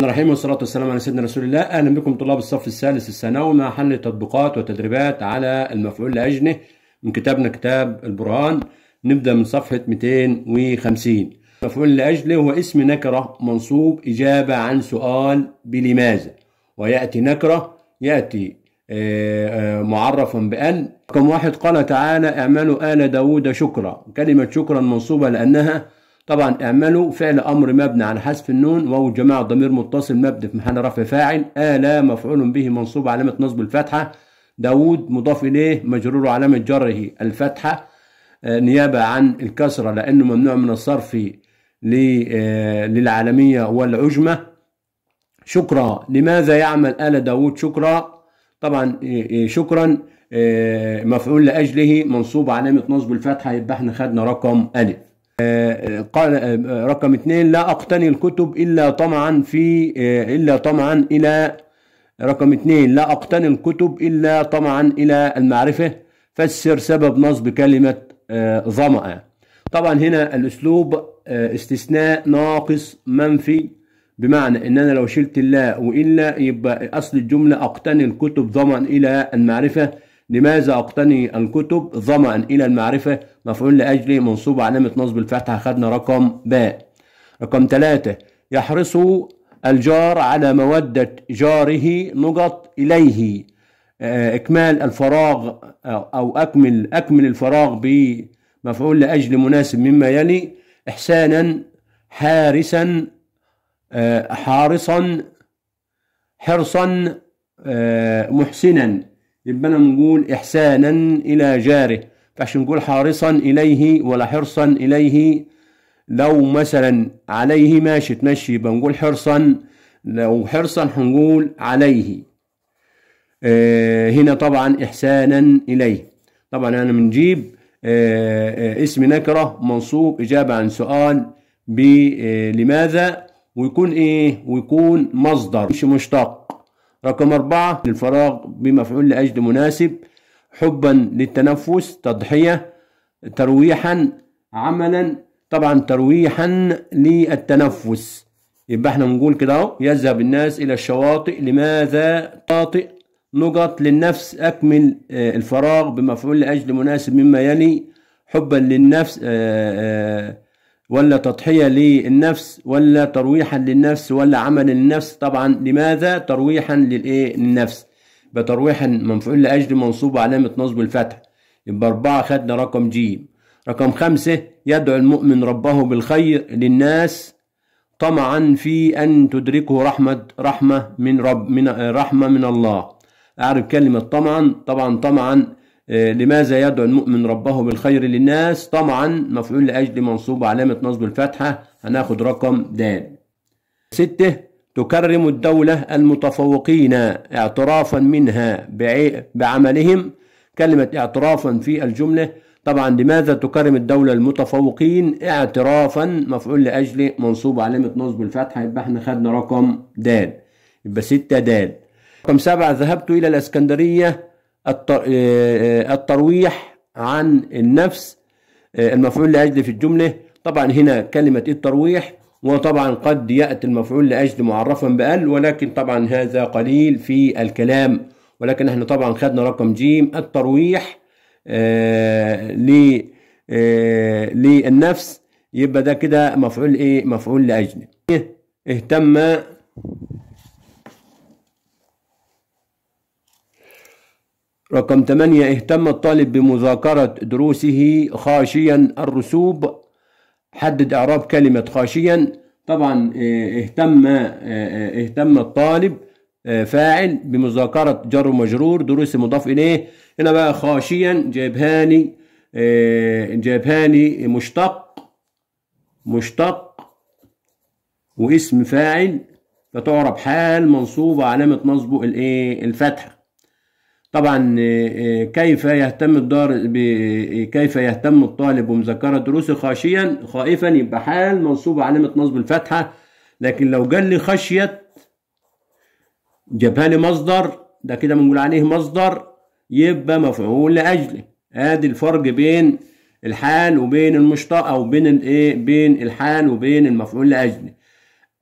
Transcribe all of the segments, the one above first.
الرحمن الرحيم والصلاة والسلام على سيدنا رسول الله أهلا بكم طلاب الصف الثالث الثانوي مع حل تطبيقات وتدريبات على المفعول لأجله من كتابنا كتاب البرهان نبدأ من صفحة 250 المفعول لأجله هو اسم نكرة منصوب إجابة عن سؤال بلماذا ويأتي نكرة يأتي آه، آه، معرفا بأن رقم واحد قال تعالى اعملوا آل داود شكرا كلمة شكرا منصوبة لأنها طبعا اعملوا فعل امر مبني على حذف النون واو جماعة ضمير متصل مبني في محل رفع فاعل آلا مفعول به منصوب علامة نصب الفتحة داوود مضاف اليه مجرور علامة جره الفتحة نيابة عن الكسرة لأنه ممنوع من الصرف للعالمية والعجمة شكرا لماذا يعمل آل داوود شكرا طبعا شكرا مفعول لأجله منصوب علامة نصب الفتحة يبقى احنا خدنا رقم ألف قال رقم اثنين لا أقتني الكتب إلا طمعا في إلا طمعا إلى رقم اثنين لا أقتني الكتب إلا طمعا إلى المعرفة فسر سبب نصب كلمة ظمأ طبعا هنا الأسلوب استثناء ناقص منفي بمعنى ان انا لو شلت لا والا يبقى اصل الجمله اقتني الكتب ضمن الى المعرفه لماذا أقتني الكتب ظمأ إلى المعرفة مفعول لأجله منصوب علامة نصب الفتحة خدنا رقم باء رقم ثلاثة يحرص الجار على مودة جاره نقط إليه آه، إكمال الفراغ آه، أو أكمل أكمل الفراغ بمفعول لأجل مناسب مما يلي إحسانا حارسا آه، حارصا حرصا محسنا يبقى انا نقول احسانا الى جاره فعشان نقول حارصا اليه ولا حرصا اليه لو مثلا عليه ماشي تمشي يبقى نقول حرصا لو حرصا هنقول عليه آه هنا طبعا احسانا اليه طبعا انا بنجيب آه آه اسم نكره منصوب اجابه عن سؤال بلماذا آه، ويكون ايه ويكون مصدر مش مشتق رقم أربعة الفراغ بمفعول لأجل مناسب حبا للتنفس تضحية ترويحا عملا طبعا ترويحا للتنفس يبقى احنا بنقول كده اهو يذهب الناس الى الشواطئ لماذا طاطئ نقط للنفس اكمل آه، الفراغ بمفعول لاجل مناسب مما يلي حبا للنفس آآ آه، آآ آه، ولا تضحية للنفس ولا ترويحا للنفس ولا عمل للنفس طبعا لماذا ترويحا للايه للنفس بترويحا مفعول لأجل منصوب علامة نصب الفتح يبقى أربعة خدنا رقم جيم رقم خمسة يدعو المؤمن ربه بالخير للناس طمعا في أن تدركه رحمة رحمة من رب من رحمة من الله أعرف كلمة طمعا طبعا طمعا آه، لماذا يدعو المؤمن ربه بالخير للناس طبعا مفعول لأجل منصوب علامة نصب الفتحة هناخد رقم د ستة تكرم الدولة المتفوقين اعترافا منها بعملهم كلمة اعترافا في الجملة طبعا لماذا تكرم الدولة المتفوقين اعترافا مفعول لأجل منصوب علامة نصب الفتحة يبقى احنا خدنا رقم د يبقى ستة د رقم سبعة ذهبت إلى الإسكندرية آه، الترويح عن النفس آه، المفعول لأجل في الجملة طبعا هنا كلمة الترويح وطبعا قد يأتي المفعول لأجل معرفا بأل ولكن طبعا هذا قليل في الكلام ولكن احنا طبعا خدنا رقم جيم الترويح آه، للنفس يبقى ده كده مفعول ايه مفعول لأجل اهتم رقم 8 اهتم الطالب بمذاكرة دروسه خاشيا الرسوب حدد إعراب كلمة خاشيا طبعا آه، اهتم آه، آه، اهتم الطالب فاعل بمذاكرة جر ومجرور دروس مضاف إليه هنا بقى خاشيا جابهاني جابهاني مشتق مشتق واسم فاعل فتعرب حال منصوبة علامة نصبه الايه الفتحة طبعا آه، آه، كيف يهتم الدار آه، كيف يهتم الطالب بمذكرة دروسه خاشيا خائفا يبقى حال منصوب علامه نصب الفتحه لكن لو قال لي خشيه جابها لي مصدر ده كده بنقول عليه مصدر يبقى مفعول لاجله ادي الفرق بين الحال وبين المشتق او بين الايه بين الحال وبين المفعول لاجله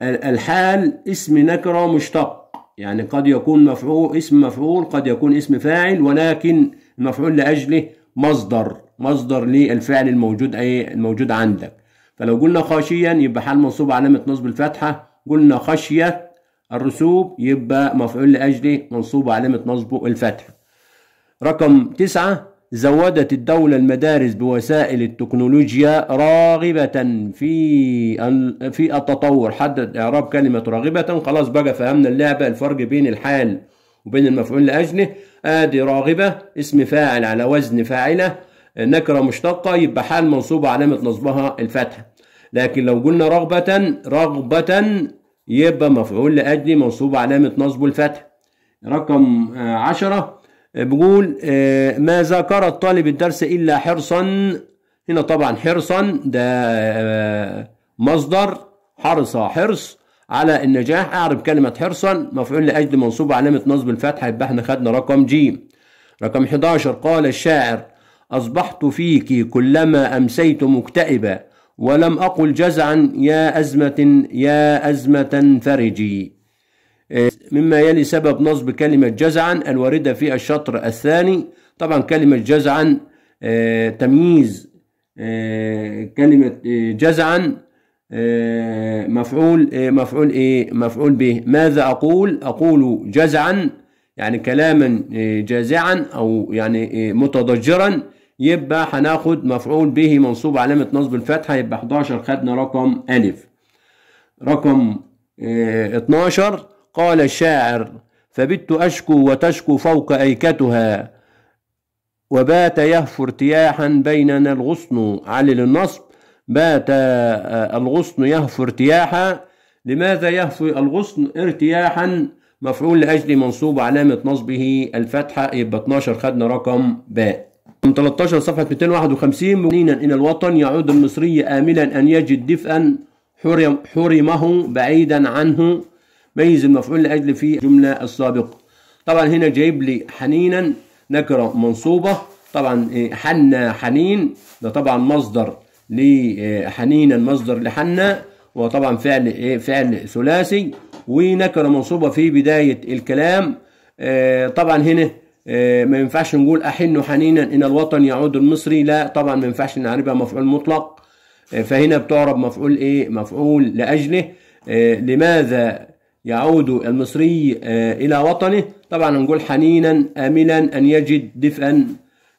الحال اسم نكره مشتق يعني قد يكون مفعول اسم مفعول قد يكون اسم فاعل ولكن المفعول لأجله مصدر مصدر للفعل الموجود أي الموجود عندك فلو قلنا خاشيا يبقى حال منصوب علامة نصب الفتحة قلنا خشية الرسوب يبقى مفعول لأجله منصوب علامة نصبه الفتحة رقم تسعة زودت الدولة المدارس بوسائل التكنولوجيا راغبة في في التطور حدد إعراب كلمة راغبة خلاص بقى فهمنا اللعبة الفرق بين الحال وبين المفعول لأجله آدي راغبة اسم فاعل على وزن فاعلة نكرة مشتقة يبقى حال منصوبة علامة نصبها الفتحة لكن لو قلنا رغبة رغبة يبقى مفعول لأجله منصوب علامة نصبه الفتحة رقم آه، عشرة بقول آه، ما ذكر الطالب الدرس إلا حرصا هنا طبعا حرصا ده آه، مصدر حرص حرص على النجاح أعرب كلمة حرصا مفعول لأجل منصوب علامة نصب الفتحة يبقى احنا خدنا رقم ج رقم 11 قال الشاعر أصبحت فيك كلما أمسيت مكتئبا ولم أقل جزعا يا أزمة يا أزمة فرجي مما يلي سبب نصب كلمة جزعا الواردة في الشطر الثاني طبعا كلمة جزعا آه، تمييز آه، كلمة آه، جزعا مفعول مفعول ايه مفعول به ماذا اقول اقول جزعا يعني كلاما جازعا او يعني متضجرا يبقى هناخد مفعول به منصوب علامه نصب الفتحه يبقى 11 خدنا رقم الف رقم 12 قال الشاعر فبت أشكو وتشكو فوق أيكتها وبات يهفو ارتياحا بيننا الغصن علل النصب بات الغصن يهفو ارتياحا لماذا يهفو الغصن ارتياحا مفعول لأجل منصوب علامة نصبه الفتحة يبقى 12 خدنا رقم باء 13 صفحة 251 مؤمنا إلى الوطن يعود المصري آملا أن يجد دفئا حرمه بعيدا عنه ميز المفعول لاجل في الجمله السابقه طبعا هنا جايب لي حنينا نكره منصوبه طبعا إيه، حنا حنين ده طبعا مصدر لحنينا إيه، مصدر لحنا وطبعا فعل إيه، فعل ثلاثي ونكره منصوبه في بدايه الكلام طبعا هنا ما ينفعش نقول احن حنينا ان الوطن يعود المصري لا طبعا ما ينفعش نعربها مفعول مطلق فهنا بتعرب مفعول ايه مفعول لاجله لماذا يعود المصري آه، إلى وطنه طبعا نقول حنينا آملا أن يجد دفئا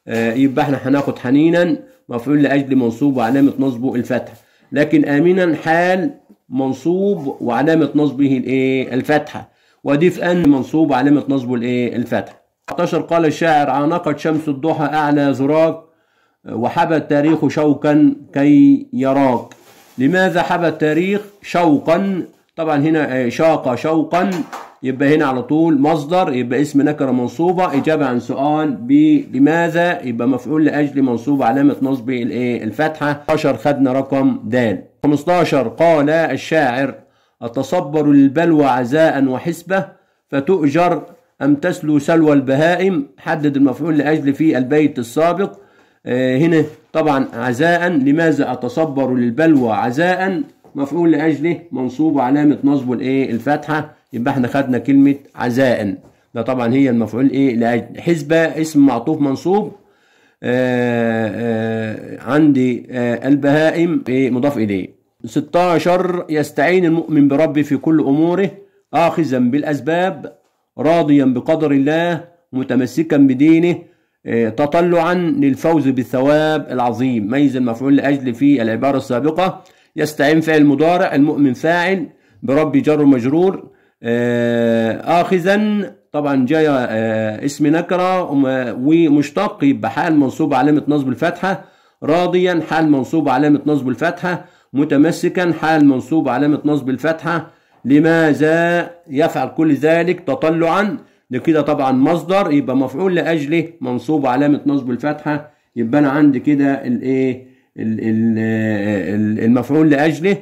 آه، يبقى احنا هناخد حنينا مفعول لأجل منصوب وعلامة نصبه الفتح لكن آمنا حال منصوب وعلامة نصبه الايه الفتحة ودفئا منصوب وعلامة نصبه الايه الفتحة 14 قال الشاعر عانقت شمس الضحى أعلى ذراك وحب التاريخ شوقا كي يراك لماذا حب التاريخ شوقا طبعا هنا آه، شاق شوقا يبقى هنا على طول مصدر يبقى اسم نكره منصوبه اجابه عن سؤال ب لماذا يبقى مفعول لاجل منصوب علامه نصب الايه الفتحه 15 خدنا رقم د 15 قال الشاعر اتصبر البلوى عزاء وحسبه فتؤجر ام تسلو سلوى البهائم حدد المفعول لاجل في البيت السابق آه، هنا طبعا عزاء لماذا اتصبر البلوى عزاء مفعول لاجله منصوب وعلامه نصبه الايه الفتحه يبقى احنا خدنا كلمه عزاء ده طبعا هي المفعول ايه لاجل حسبه اسم معطوف منصوب آآ آه، آآ آه، عندي آآ آه، البهائم إيه مضاف اليه 16 يستعين المؤمن بربه في كل اموره اخذا بالاسباب راضيا بقدر الله متمسكا بدينه تطلعا للفوز بالثواب العظيم ميز المفعول لاجل في العباره السابقه يستعين فعل مضارع المؤمن فاعل برب جر مجرور آه، آخذا طبعا جاء آه، اسم نكرة ومشتق يبقى حال منصوب علامة نصب الفتحة راضيا حال منصوب علامة نصب الفتحة متمسكا حال منصوب علامة نصب الفتحة لماذا يفعل كل ذلك تطلعا لكده طبعا مصدر يبقى مفعول لأجله منصوب علامة نصب الفتحة يبقى أنا عندي كده الإيه المفعول لاجله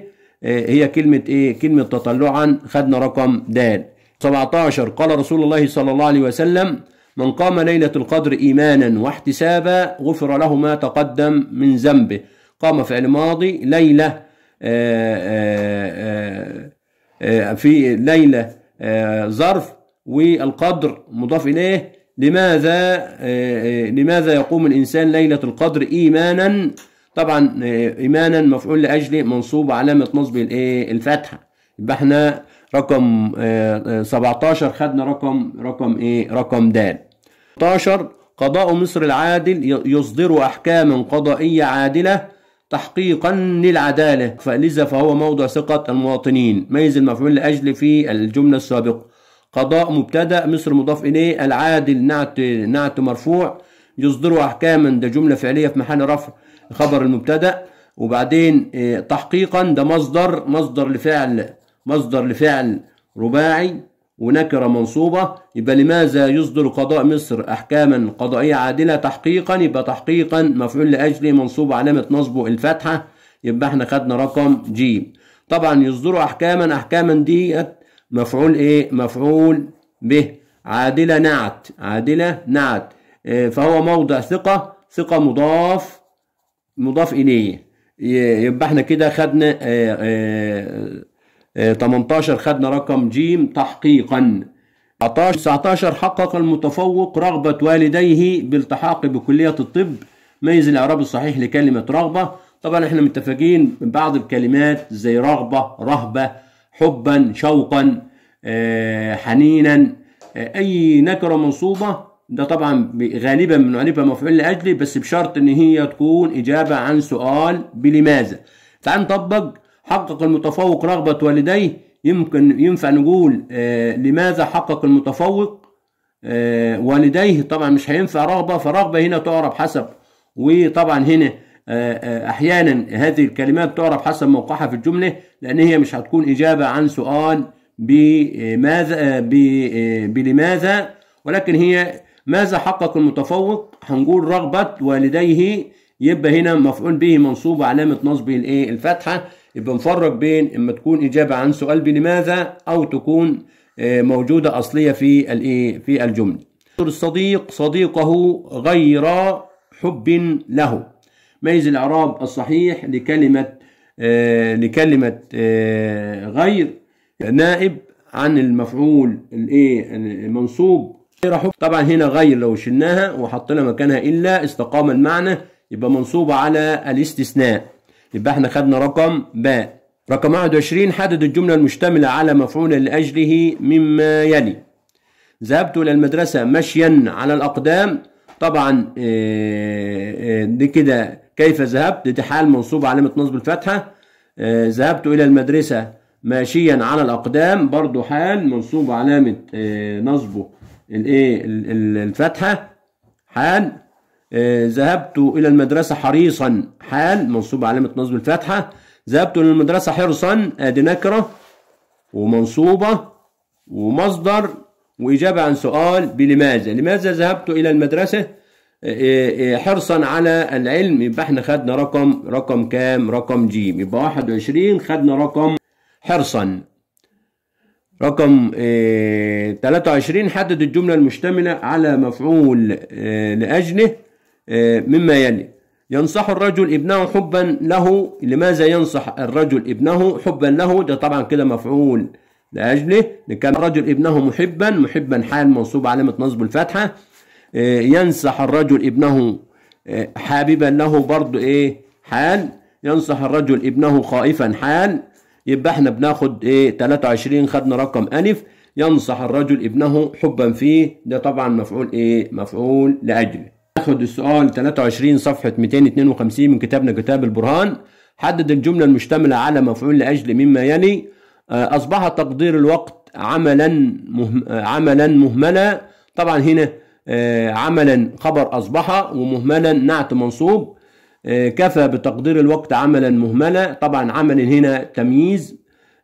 آه، هي كلمه ايه كلمه تطلعا خدنا رقم د 17 قال رسول الله صلى الله عليه وسلم من قام ليله القدر ايمانا واحتسابا غفر له ما تقدم من ذنبه قام فعل ماضي ليله آه، آه، في ليله ظرف والقدر مضاف اليه لماذا لماذا يقوم الانسان ليله القدر ايمانا طبعا آه، إيمانا مفعول لأجله منصوب علامة نصب الإيه الفتحة يبقى إحنا رقم 17 آه، آه، خدنا رقم رقم إيه رقم د 16 قضاء مصر العادل يصدر أحكاما قضائية عادلة تحقيقا للعدالة فلذا فهو موضع ثقة المواطنين ميز المفعول لأجل في الجملة السابقة قضاء مبتدأ مصر مضاف إليه العادل نعت نعت مرفوع يصدر أحكاما ده جملة فعلية في محل رفع خبر المبتدا وبعدين آه، تحقيقا ده مصدر مصدر لفعل مصدر لفعل رباعي ونكره منصوبه يبقى لماذا يصدر قضاء مصر احكاما قضائيه عادله تحقيقا يبقى تحقيقا مفعول لاجله منصوب علامه نصبه الفتحه يبقى احنا خدنا رقم ج طبعا يصدروا احكاما احكاما دي مفعول ايه مفعول به عادله نعت عادله نعت آه، فهو موضع ثقه ثقه مضاف مضاف اليه يبقى احنا كده خدنا اه اه 18 آه، خدنا رقم ج تحقيقا 19 حقق المتفوق رغبة والديه بالتحاق بكلية الطب ميز الإعراب الصحيح لكلمة رغبة طبعا احنا متفقين بعض الكلمات زي رغبة رهبة حبا شوقا آه، حنينا آه، أي نكرة منصوبة ده طبعا غالبا بنعربها مفعول لاجله بس بشرط ان هي تكون اجابه عن سؤال بلماذا تعال نطبق حقق المتفوق رغبه والديه يمكن ينفع نقول آه لماذا حقق المتفوق آه والديه طبعا مش هينفع رغبه فرغبه هنا تعرب حسب وطبعا هنا آه, آه، احيانا هذه الكلمات تعرب حسب موقعها في الجمله لان هي مش هتكون اجابه عن سؤال بماذا آه، آه، بلماذا ولكن هي ماذا حقق المتفوق هنقول رغبة والديه يبقى هنا مفعول به منصوب علامة نصبه الايه الفتحة يبقى نفرق بين اما تكون إجابة عن سؤال بلماذا أو تكون آه، موجودة أصلية في الايه في الجملة الصديق صديقه غير حب له ميز الإعراب الصحيح لكلمة آه، لكلمة آه، غير نائب عن المفعول الايه المنصوب حكم طبعا هنا غير لو شلناها وحطينا مكانها إلا استقام المعنى يبقى منصوبة على الاستثناء يبقى احنا خدنا رقم باء رقم 21 حدد الجملة المشتملة على مفعول لأجله مما يلي ذهبت إلى المدرسة مشيا على الأقدام طبعا آه، آه، دي كده كيف ذهبت دي حال منصوب علامة نصب الفتحة آه، ذهبت إلى المدرسة ماشيا على الأقدام برضو حال منصوب علامة نصبه الايه الفتحه حال آه، ذهبت الى المدرسه حريصا حال منصوب علامه نصب الفتحه ذهبت الى المدرسه حرصا ادي نكره ومنصوبه ومصدر واجابه عن سؤال بلماذا لماذا ذهبت الى المدرسه آه، آه، حرصا على العلم يبقى احنا خدنا رقم رقم كام رقم جيم يبقى 21 خدنا رقم حرصا رقم 23 آه، حدد الجملة المشتملة على مفعول آه، لأجله آه، مما يلي ينصح الرجل ابنه حبا له لماذا ينصح الرجل ابنه حبا له ده طبعا كده مفعول لأجله كان الرجل ابنه محبا محبا حال منصوب علامة نصب الفتحة ينصح الرجل ابنه حاببا له برضو ايه حال ينصح الرجل ابنه خائفا حال يبقى احنا بناخد ايه 23 خدنا رقم ألف ينصح الرجل ابنه حبا فيه ده طبعا مفعول ايه مفعول لأجله ناخد السؤال 23 صفحة 252 من كتابنا كتاب البرهان حدد الجملة المشتملة على مفعول لأجل مما يلي آه، أصبح تقدير الوقت عملا مهم آه، عملا مهملا طبعا هنا آه، عملا خبر أصبح ومهملا نعت منصوب آه، كفى بتقدير الوقت عملا مهملا طبعا عمل هنا تمييز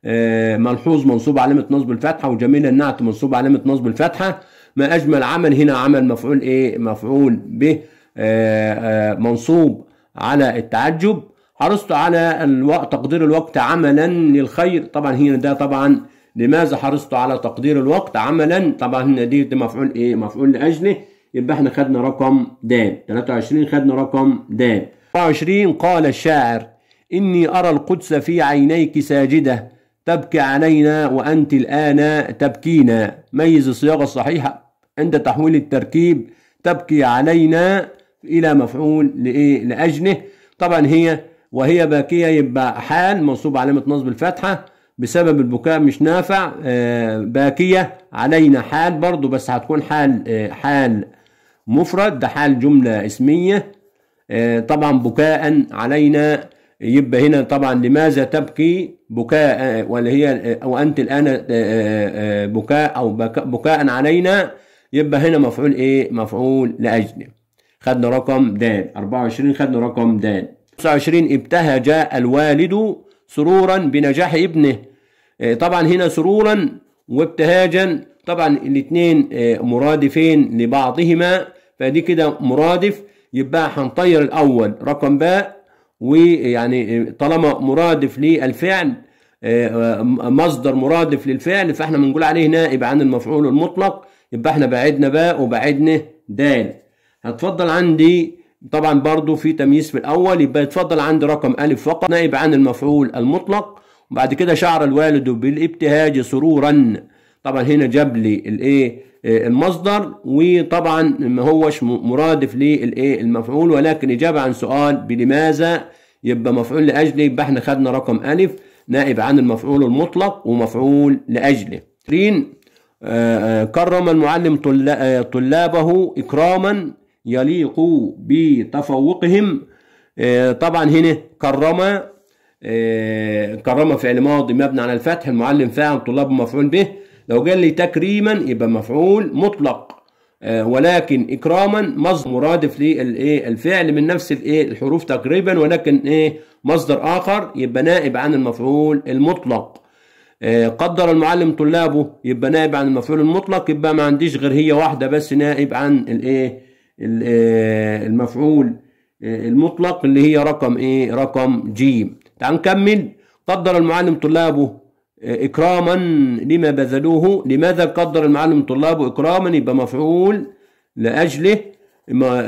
آه، ملحوظ منصوب علامة نصب الفتحة وجميل النعت منصوب علامة نصب الفتحة ما أجمل عمل هنا عمل مفعول إيه مفعول به آه، منصوب على التعجب حرصت على الوقت تقدير الوقت عملا للخير طبعا هنا ده طبعا لماذا حرصت على تقدير الوقت عملا طبعا هنا دي, مفعول ايه مفعول لاجله يبقى احنا خدنا رقم د 23 خدنا رقم د 24 قال الشاعر إني أرى القدس في عينيك ساجدة تبكي علينا وأنت الآن تبكينا ميز الصياغة الصحيحة عند تحويل التركيب تبكي علينا إلى مفعول لإيه لأجله طبعا هي وهي باكية يبقى حال منصوب علامة نصب الفتحة بسبب البكاء مش نافع آه، باكية علينا حال برضو بس هتكون حال آه، حال مفرد ده حال جملة اسمية آه، طبعا بكاء علينا يبقى هنا طبعا لماذا تبكي بكاء آه، ولا هي آه، او انت الان بكاء او بكاء علينا يبقى هنا مفعول ايه مفعول لاجل خدنا رقم د 24 خدنا رقم د 25 ابتهج الوالد سرورا بنجاح ابنه طبعا هنا سرورا وابتهاجا طبعا الاثنين مرادفين لبعضهما فدي كده مرادف يبقى هنطير الاول رقم باء ويعني طالما مرادف للفعل آه، آه، مصدر مرادف للفعل فاحنا بنقول عليه نائب عن المفعول المطلق يبقى احنا بعدنا باء وبعدنا دال هتفضل عندي طبعا برضو في تمييز في الاول يبقى يتفضل عندي رقم الف فقط نائب عن المفعول المطلق وبعد كده شعر الوالد بالابتهاج سرورا طبعا هنا جاب لي الايه آه، المصدر وطبعا ما هوش مرادف للايه المفعول ولكن اجابه عن سؤال بلماذا يبقى مفعول لاجله يبقى احنا خدنا رقم الف نائب عن المفعول المطلق ومفعول لاجله. رين آه، آه، كرم المعلم طلابه اكراما يليق بتفوقهم طبعا هنا كرم كرم فعل ماضي مبني على الفتح المعلم فاعل طلاب مفعول به لو قال لي تكريما يبقى مفعول مطلق آه، ولكن اكراما مصدر مرادف للايه الفعل من نفس الايه الحروف تقريبا ولكن ايه مصدر اخر يبقى نائب عن المفعول المطلق آه، قدر المعلم طلابه يبقى نائب عن المفعول المطلق يبقى ما عنديش غير هي واحده بس نائب عن الايه آه، المفعول المطلق اللي هي رقم ايه رقم ج تعال نكمل قدر المعلم طلابه إكراما لما بذلوه لماذا قدر المعلم طلابه إكراما يبقى مفعول لأجله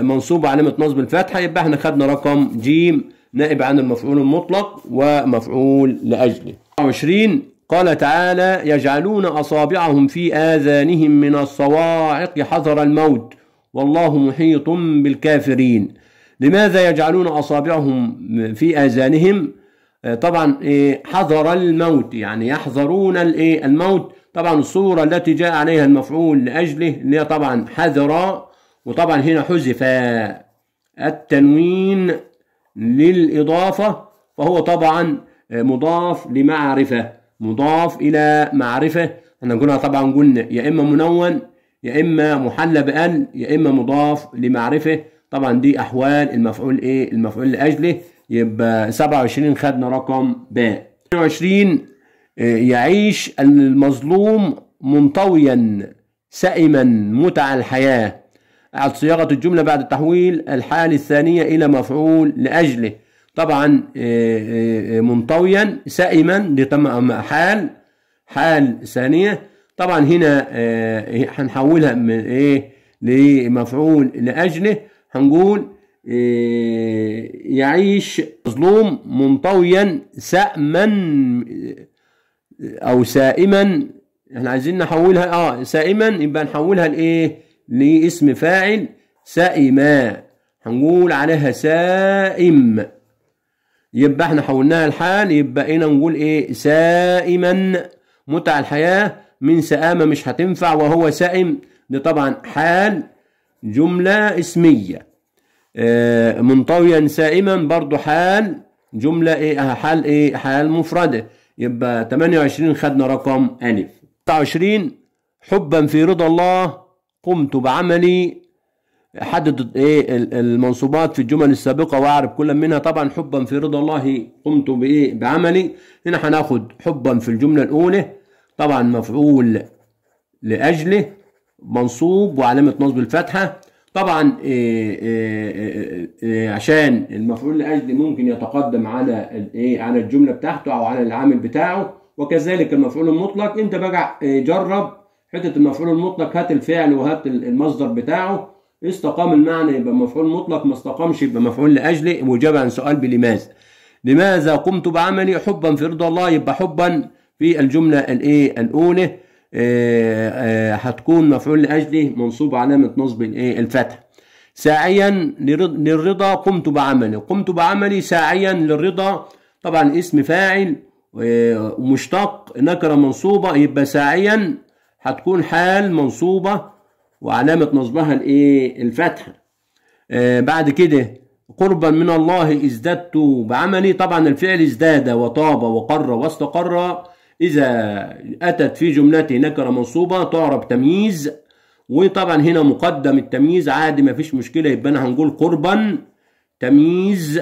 منصوب علامة نصب الفتحة يبقى احنا خدنا رقم جيم نائب عن المفعول المطلق ومفعول لأجله 20 قال تعالى يجعلون أصابعهم في آذانهم من الصواعق حذر الموت والله محيط بالكافرين لماذا يجعلون أصابعهم في آذانهم آه، طبعا إيه، حذر الموت يعني يحذرون الايه الموت طبعا الصورة التي جاء عليها المفعول لأجله اللي هي طبعا حذر وطبعا هنا حذف التنوين للإضافة فهو طبعا آه، مضاف لمعرفة مضاف إلى معرفة احنا قلنا طبعا قلنا يا إما منون يا إما محلى بأل يا إما مضاف لمعرفة طبعا دي أحوال المفعول إيه المفعول لأجله يبقى 27 خدنا رقم ب 22 آه، يعيش المظلوم منطويا سائما متع الحياة على صياغة الجملة بعد تحويل الحال الثانية إلى مفعول لأجله طبعا آه، آه، منطويا سائما دي حال حال ثانية طبعا هنا هنحولها من إيه لمفعول لأجله هنقول إيه، يعيش مظلوم منطويا سأما أو سائما احنا عايزين نحولها اه سائما يبقى نحولها لايه؟ لاسم فاعل سائما هنقول عليها سائم يبقى احنا حولناها الحال يبقى هنا نقول ايه سائما متع الحياة من سآمة مش هتنفع وهو سائم دي طبعا حال جملة اسمية آه، منطويا سائما برضو حال جملة ايه حال ايه حال مفردة يبقى 28 خدنا رقم ألف 29 حبا في رضا الله قمت بعملي حدد ايه المنصوبات في الجمل السابقة واعرف كل منها طبعا حبا في رضا الله قمت بايه بعملي هنا هناخد حبا في الجملة الأولى طبعا مفعول لأجله منصوب وعلامة نصب الفتحة طبعا آه، آه، آه، عشان المفعول لاجل ممكن يتقدم على الايه على الجمله بتاعته او على العامل بتاعه وكذلك المفعول المطلق انت بقى جرب حته المفعول المطلق هات الفعل وهات المصدر بتاعه استقام المعنى يبقى مفعول مطلق ما استقامش يبقى مفعول لاجله واجابه عن سؤال بلماذا لماذا قمت بعملي حبا في رضا الله يبقى حبا في الجمله الايه الاولى آه، آه، هتكون مفعول لاجله منصوب علامه نصب الايه الفتح ساعيا للرضا قمت بعملي قمت بعملي ساعيا للرضا طبعا اسم فاعل ومشتق آه، نكره منصوبه يبقى ساعيا هتكون حال منصوبه وعلامه نصبها الايه الفتح بعد كده قربا من الله ازددت بعملي طبعا الفعل ازداد وطاب وقر واستقر إذا أتت في جملته نكرة منصوبة تعرب تمييز وطبعا هنا مقدم التمييز عادي مفيش مشكلة يبقى أنا هنقول قربا تمييز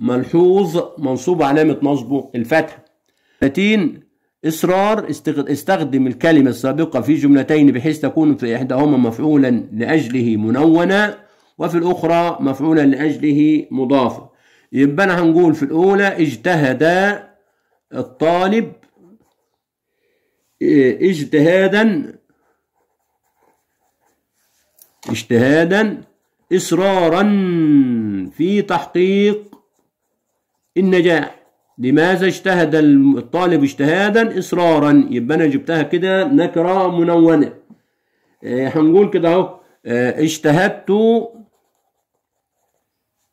ملحوظ منصوب علامة نصبه الفتحة 30 إصرار استخدم الكلمة السابقة في جملتين بحيث تكون في إحداهما مفعولا لأجله منونة وفي الأخرى مفعولا لأجله مضافة يبقى أنا هنقول في الأولى اجتهد الطالب إيه، اجتهادا اجتهادا إصرارا في تحقيق النجاح لماذا اجتهد الطالب اجتهادا إصرارا يبقى أنا جبتها كده نكرة منونة إيه، هنقول كده أهو إيه، اجتهدت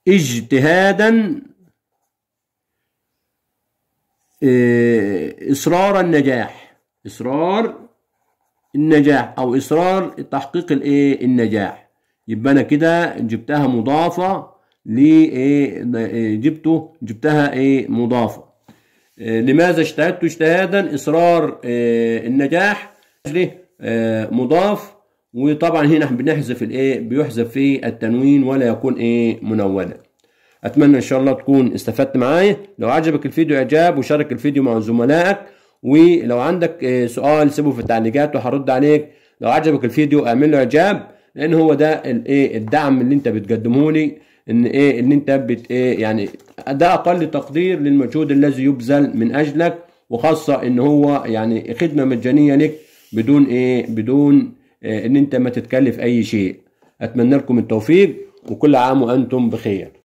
اجتهادا إصرار النجاح إصرار النجاح أو إصرار تحقيق الإيه النجاح يبقى أنا كده جبتها مضافة لإيه إيه، جبته جبتها إيه مضافة آه، لماذا اجتهدت اجتهادا إصرار آه، النجاح آه، مضاف وطبعا هنا بنحذف الايه بيحذف في التنوين ولا يكون ايه منونا اتمنى ان شاء الله تكون استفدت معايا لو عجبك الفيديو اعجاب وشارك الفيديو مع زملائك ولو عندك آه، سؤال سيبه في التعليقات وهرد عليك لو عجبك الفيديو اعمل له اعجاب لان هو ده الايه الدعم اللي انت بتقدمه لي ان ايه ان انت بت ايه يعني ده اقل تقدير للمجهود الذي يبذل من اجلك وخاصه ان هو يعني خدمه مجانيه لك بدون ايه بدون إيه ان انت ما تتكلف اي شيء اتمنى لكم التوفيق وكل عام وانتم بخير